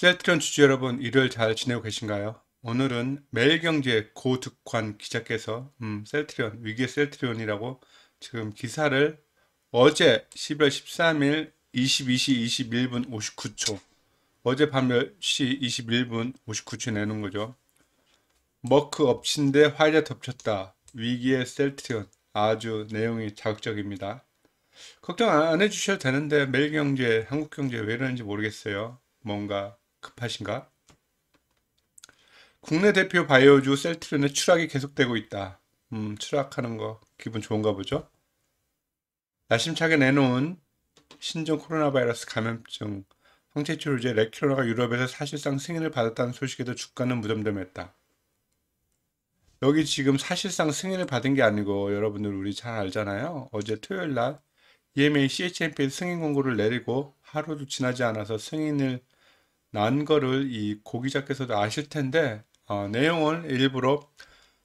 셀트리온 주주 여러분 일요일 잘 지내고 계신가요? 오늘은 매일경제 고득관 기자께서 음, 셀트리온 위기의 셀트리온이라고 지금 기사를 어제 1 0월 13일 22시 21분 59초 어제 밤 10시 21분 59초에 내는 거죠. 머크 업신데 화이자 덮쳤다. 위기의 셀트리온 아주 내용이 자극적입니다. 걱정 안 해주셔도 되는데 매일경제, 한국경제 왜 이러는지 모르겠어요. 뭔가 급하신가? 국내 대표 바이오주 셀트리온의 추락이 계속되고 있다. 음, 추락하는 거 기분 좋은가 보죠? 나심차게 내놓은 신종 코로나 바이러스 감염증 항체 치료제 레키로나가 유럽에서 사실상 승인을 받았다는 소식에도 주가는 무덤덤했다. 여기 지금 사실상 승인을 받은 게 아니고 여러분들 우리 잘 알잖아요. 어제 토요일 날 EMA CHMP 승인 공고를 내리고 하루도 지나지 않아서 승인을 난 거를 이 고기자께서도 아실 텐데 어, 내용을 일부러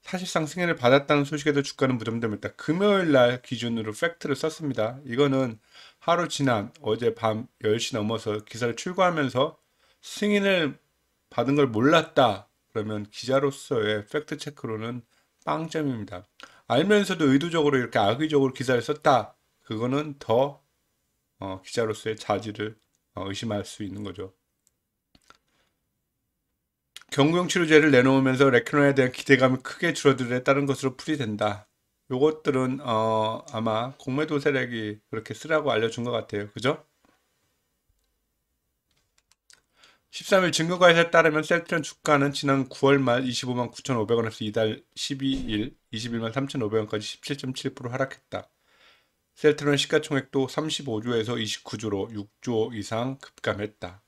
사실상 승인을 받았다는 소식에도 주가는 무덤덤했다. 금요일 날 기준으로 팩트를 썼습니다. 이거는 하루 지난 어제 밤 10시 넘어서 기사를 출고하면서 승인을 받은 걸 몰랐다. 그러면 기자로서의 팩트 체크로는 빵점입니다. 알면서도 의도적으로 이렇게 악의적으로 기사를 썼다. 그거는 더 어, 기자로서의 자질을 어, 의심할 수 있는 거죠. 경구용 치료제를 내놓으면서 레키노에 대한 기대감이 크게 줄어들에 따른 것으로 풀이된다. 요것들은 어, 아마 공매도 세력이 그렇게 쓰라고 알려준 것 같아요. 그죠? 13일 증거과에서 따르면 셀트리 주가는 지난 9월 말 25만 9,500원에서 이달 12일 21만 3,500원까지 17.7% 하락했다. 셀트리 시가총액도 35조에서 29조로 6조 이상 급감했다.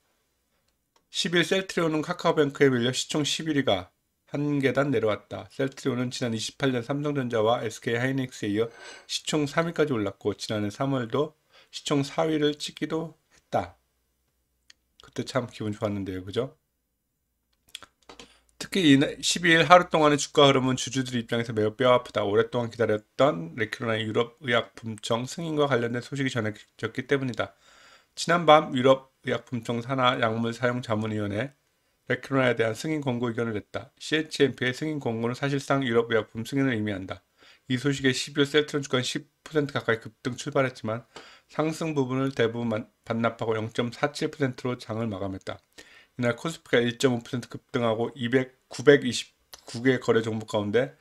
10일 셀트리온은 카카오뱅크에 밀려 시총 11위가 한 계단 내려왔다. 셀트리온은 지난 28년 삼성전자와 SK 하이닉스에 이어 시총 3위까지 올랐고 지난해 3월도 시총 4위를 찍기도 했다. 그때 참 기분 좋았는데요. 그죠? 특히 12일 하루 동안의 주가 흐름은 주주들 입장에서 매우 뼈아프다. 오랫동안 기다렸던 레키로나 유럽 의약품청 승인과 관련된 소식이 전해졌기 때문이다. 지난밤 유럽 의약품청 산하 약물 사용 자문위원회 레크로나에 대한 승인 권고 의견을 냈다. CHMP의 승인 권고는 사실상 유럽 의약품 승인을 의미한다. 이 소식에 12월 셀트론 주가 10% 가까이 급등 출발했지만 상승 부분을 대부분 반납하고 0.47%로 장을 마감했다. 이날 코스피가 1.5% 급등하고 200, 929개 거래 종목 가운데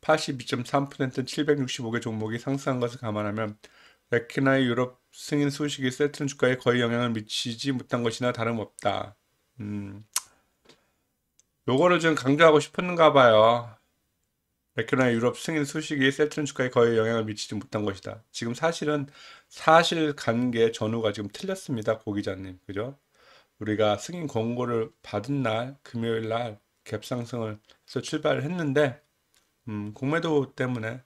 82.3%인 765개 종목이 상승한 것을 감안하면 레키나 의 유럽 승인 소식이 셀트는 주가에 거의 영향을 미치지 못한 것이나 다름없다. 음. 요거를 좀 강조하고 싶었는가 봐요. 레키나 의 유럽 승인 소식이 셀트는 주가에 거의 영향을 미치지 못한 것이다. 지금 사실은 사실 관계 전후가 지금 틀렸습니다. 고 기자님. 그죠? 우리가 승인 권고를 받은 날 금요일 날 갭상승을 해서 출발을 했는데 음, 공매도 때문에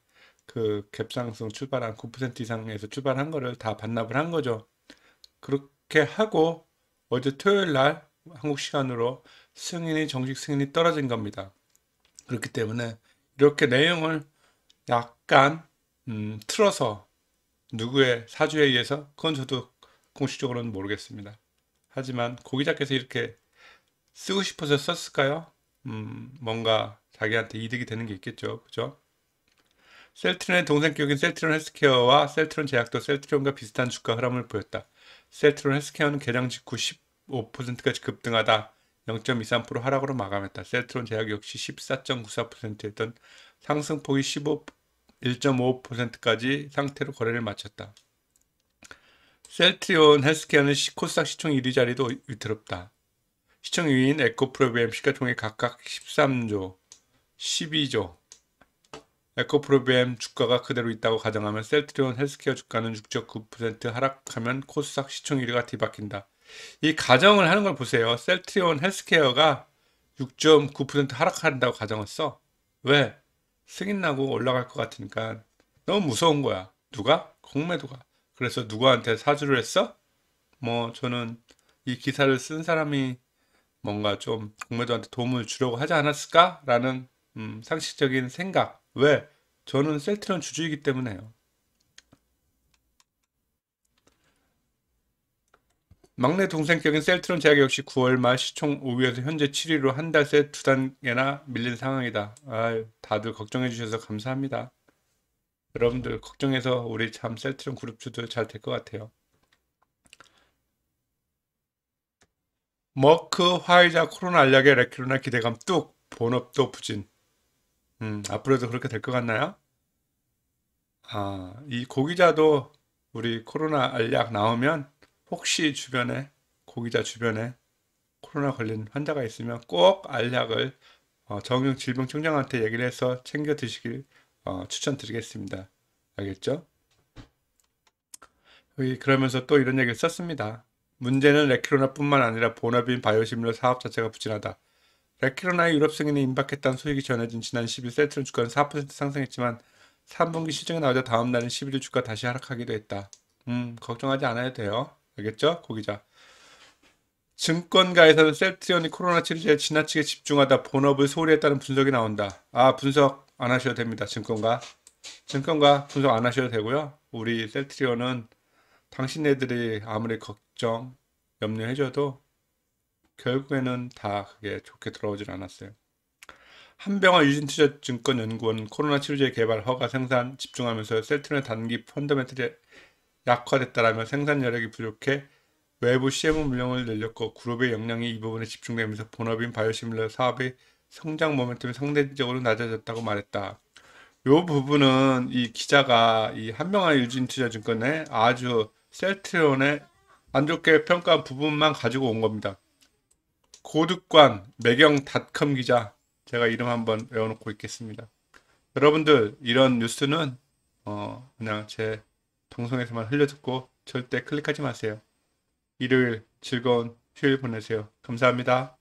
그 갭상승 출발한 9% 이상에서 출발한 거를 다 반납을 한 거죠. 그렇게 하고 어제 토요일 날 한국 시간으로 승인이 정식 승인이 떨어진 겁니다. 그렇기 때문에 이렇게 내용을 약간 음, 틀어서 누구의 사주에 의해서 그건 저도 공식적으로는 모르겠습니다. 하지만 고기자께서 이렇게 쓰고 싶어서 썼을까요? 음, 뭔가 자기한테 이득이 되는 게 있겠죠. 그죠? 셀트론의 동생격인 셀트론 헬스케어와 셀트론 제약도 셀트론과 비슷한 주가 흐름을 보였다. 셀트론 헬스케어는 개장 직후 15%까지 급등하다 0.23% 하락으로 마감했다. 셀트론 제약 역시 14.94%였던 상승폭이 15, 1.5%까지 상태로 거래를 마쳤다. 셀트리온 헬스케어는 코스닥 시총 1위 자리도 위태롭다. 시청 위인 에코프로 b m 시가 총액 각각 13조, 12조, 에코프로비엠 주가가 그대로 있다고 가정하면 셀트리온 헬스케어 주가는 6.9% 하락하면 코스닥 시총 1위가 뒤바뀐다. 이 가정을 하는 걸 보세요. 셀트리온 헬스케어가 6.9% 하락한다고 가정을 써. 왜? 승인나고 올라갈 것 같으니까 너무 무서운 거야. 누가? 공매도가. 그래서 누구한테 사주를 했어? 뭐 저는 이 기사를 쓴 사람이 뭔가 좀 공매도한테 도움을 주려고 하지 않았을까라는 음, 상식적인 생각. 왜? 저는 셀트리 주주이기 때문에요. 막내 동생격인 셀트론 제약 역시 9월 말 시총 5위에서 현재 7위로 한 달 새 두 단계나 밀린 상황이다. 아유, 다들 걱정해 주셔서 감사합니다. 여러분들 걱정해서 우리 참 셀트론 그룹주도 잘 될 것 같아요. 머크 화이자 코로나 알약의 레키로나 기대감 뚝 본업도 부진 음, 앞으로도 그렇게 될 것 같나요? 아, 이 고기자도 우리 코로나 알약 나오면 혹시 주변에 고기자 주변에 코로나 걸린 환자가 있으면 꼭 알약을 어, 정형 질병청장한테 얘기를 해서 챙겨 드시길 어, 추천드리겠습니다. 알겠죠? 그러면서 또 이런 얘기를 썼습니다. 문제는 레키로나뿐만 아니라 본업인 바이오시밀러 사업 자체가 부진하다. 레키로나의 유럽 승인에 임박했다는 소식이 전해진 지난 10일 셀트론 주가는 4% 상승했지만 3분기 시정이 나오자 다음 날인 11일 주가 다시 하락하기도 했다. 음, 걱정하지 않아야 돼요. 알겠죠? 고기자. 증권가에서는 셀트리온이 코로나 치료제에 지나치게 집중하다 본업을 소홀히 했다는 분석이 나온다. 아, 분석 안 하셔도 됩니다. 증권가. 증권가 분석 안 하셔도 되고요. 우리 셀트리온은 당신네들이 아무리 걱정, 염려해줘도 결국에는 다 그게 좋게 돌아오질 않았어요. 한병화 유진투자 증권연구원 코로나 치료제 개발 허가 생산 집중하면서 셀트리온 단기 펀더멘트이 약화됐다라며 생산 여력이 부족해 외부 CM 물량을 늘렸고 그룹의 역량이 이 부분에 집중되면서 본업인 바이오시밀러 사업의 성장 모멘텀이 상대적으로 낮아졌다고 말했다. 요 부분은 이 기자가 이한명화유진투자증권에 아주 셀트론에안 좋게 평가한 부분만 가지고 온 겁니다. 고득관 매경닷컴 기자 제가 이름 한번 외워놓고 있겠습니다. 여러분들 이런 뉴스는 어 그냥 제 방송에서만 흘려듣고 절대 클릭하지 마세요. 일요일 즐거운 휴일 보내세요. 감사합니다.